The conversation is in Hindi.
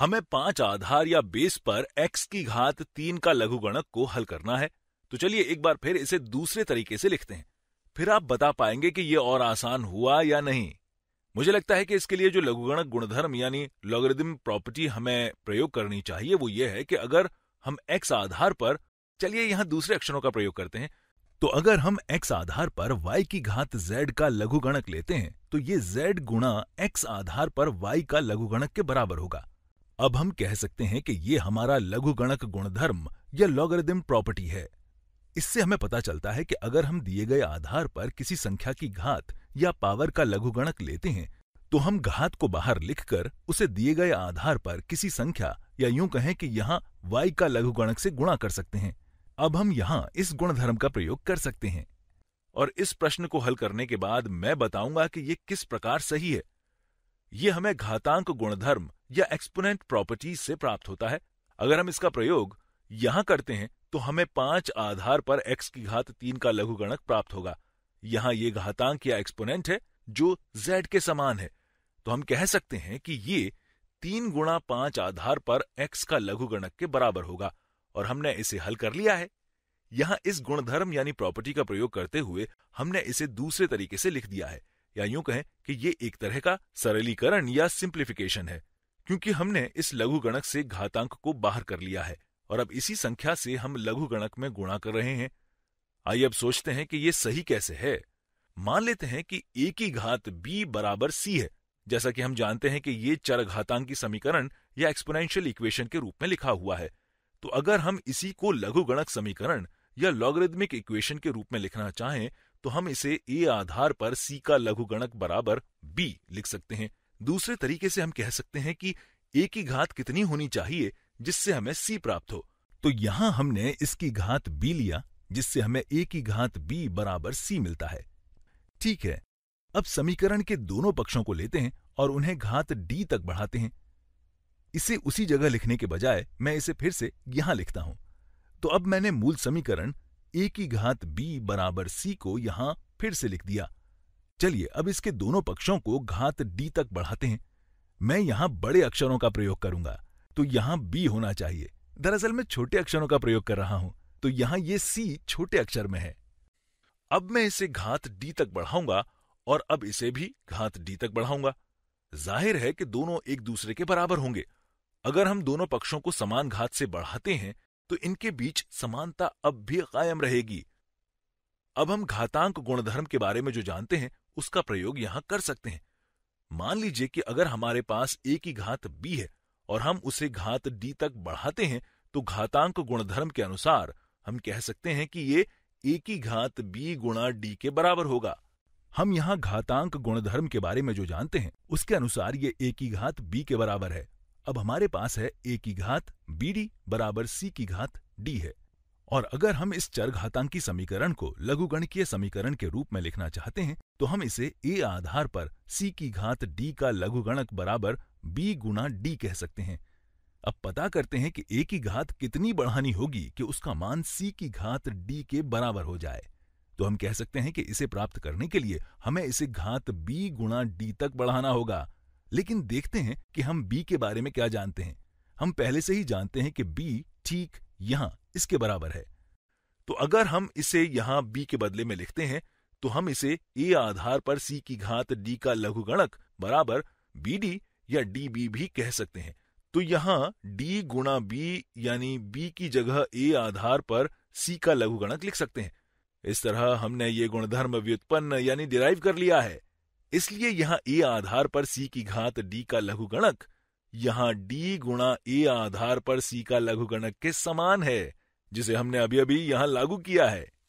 हमें पांच आधार या बेस पर एक्स की घात तीन का लघुगणक को हल करना है तो चलिए एक बार फिर इसे दूसरे तरीके से लिखते हैं फिर आप बता पाएंगे कि यह और आसान हुआ या नहीं मुझे लगता है कि इसके लिए जो लघुगणक गुणधर्म यानी लॉगरिदम प्रॉपर्टी हमें प्रयोग करनी चाहिए वो ये है कि अगर हम एक्स आधार पर चलिए यहां दूसरे अक्षरों का प्रयोग करते हैं तो अगर हम x आधार पर y की घात z का लघुगणक लेते हैं तो ये z गुणा x आधार पर y का लघुगणक के बराबर होगा अब हम कह सकते हैं कि ये हमारा लघुगणक गुणधर्म या लॉगरिदम प्रॉपर्टी है इससे हमें पता चलता है कि अगर हम दिए गए आधार पर किसी संख्या की घात या पावर का लघुगणक लेते हैं तो हम घात को बाहर लिखकर उसे दिए गए आधार पर किसी संख्या या यूं कहें कि यहाँ वाई का लघुगणक से गुणा कर सकते हैं अब हम यहाँ इस गुणधर्म का प्रयोग कर सकते हैं और इस प्रश्न को हल करने के बाद मैं बताऊंगा कि ये किस प्रकार सही है ये हमें घातांक गुणधर्म या एक्सपोनेंट प्रॉपर्टी से प्राप्त होता है अगर हम इसका प्रयोग यहां करते हैं तो हमें पांच आधार पर एक्स की घात तीन का लघु गणक प्राप्त होगा यहां ये घातांक या एक्सपोनेंट है जो जेड के समान है तो हम कह सकते हैं कि ये तीन गुणा पांच आधार पर एक्स का लघु गणक के बराबर होगा और हमने इसे हल कर लिया है यहां इस गुणधर्म यानी प्रॉपर्टी का प्रयोग करते हुए हमने इसे दूसरे तरीके से लिख दिया है या यूं कहें कि ये एक तरह का सरलीकरण या सिंप्लीफिकेशन है क्योंकि हमने इस लघु गणक से घातांक को बाहर कर लिया है और अब इसी संख्या से हम लघु गणक में गुणा कर रहे हैं आइए अब सोचते हैं कि यह सही कैसे है मान लेते हैं कि ए की घात बी बराबर सी है जैसा कि हम जानते हैं कि ये चर घातांक की समीकरण या एक्सपोनेंशियल इक्वेशन के रूप में लिखा हुआ है तो अगर हम इसी को लघुगणक समीकरण या लॉगरिदमिक इक्वेशन के रूप में लिखना चाहें तो हम इसे ए आधार पर सी का लघुगणक बराबर बी लिख सकते हैं दूसरे तरीके से हम कह सकते हैं कि ए की घात कितनी होनी चाहिए जिससे हमें सी प्राप्त हो तो यहां हमने इसकी घात बी लिया जिससे हमें ए की घात बी बराबर सी मिलता है ठीक है अब समीकरण के दोनों पक्षों को लेते हैं और उन्हें घात डी तक बढ़ाते हैं इसे उसी जगह लिखने के बजाय मैं इसे फिर से यहां लिखता हूं तो अब मैंने मूल समीकरण ए की घात बी बराबर सी को यहां फिर से लिख दिया चलिए अब इसके दोनों पक्षों को घात डी तक बढ़ाते हैं मैं यहां बड़े अक्षरों का प्रयोग करूंगा तो यहां बी होना चाहिए दरअसल मैं छोटे अक्षरों का प्रयोग कर रहा हूं तो यहां ये सी छोटे अक्षर में है अब मैं इसे घात डी तक बढ़ाऊंगा और अब इसे भी घात डी तक बढ़ाऊंगा जाहिर है कि दोनों एक दूसरे के बराबर होंगे अगर हम दोनों पक्षों को समान घात से बढ़ाते हैं तो इनके बीच समानता अब भी कायम रहेगी अब हम घातांक गुणधर्म के बारे में जो जानते हैं उसका प्रयोग यहां कर सकते हैं मान लीजिए कि अगर हमारे पास ए की घात बी है और हम उसे घात डी तक बढ़ाते हैं तो घातांक गुणधर्म के अनुसार हम कह सकते हैं कि ये ए की घात बी गुणा डी के बराबर होगा हम यहाँ घातांक गुणधर्म के बारे में जो जानते हैं उसके अनुसार ये ए की घात बी के बराबर है अब हमारे पास है ए की घात बी डी बराबर सी की घात डी है और अगर हम इस चरघातांकी समीकरण को लघुगणकीय समीकरण के रूप में लिखना चाहते हैं तो हम इसे ए आधार पर सी की घात डी का लघुगणक बराबर बी गुणा डी कह सकते हैं अब पता करते हैं कि ए की घात कितनी बढ़ानी होगी कि उसका मान सी की घात डी के बराबर हो जाए तो हम कह सकते हैं कि इसे प्राप्त करने के लिए हमें इसे घात बी गुणा डी तक बढ़ाना होगा लेकिन देखते हैं कि हम बी के बारे में क्या जानते हैं हम पहले से ही जानते हैं कि बी ठीक यहां इसके बराबर है तो अगर हम इसे यहां b के बदले में लिखते हैं तो हम इसे a आधार पर c की घात d का लघुगणक बराबर बी डी या डी बी भी कह सकते हैं तो यहां d गुणा बी यानी b की जगह a आधार पर c का लघुगणक लिख सकते हैं इस तरह हमने ये गुणधर्म व्युत्पन्न यानी डिराइव कर लिया है इसलिए यहां a आधार पर c की घात d का लघुगणक यहां d गुणा ए आधार पर c का लघुगणक के समान है जिसे हमने अभी अभी यहां लागू किया है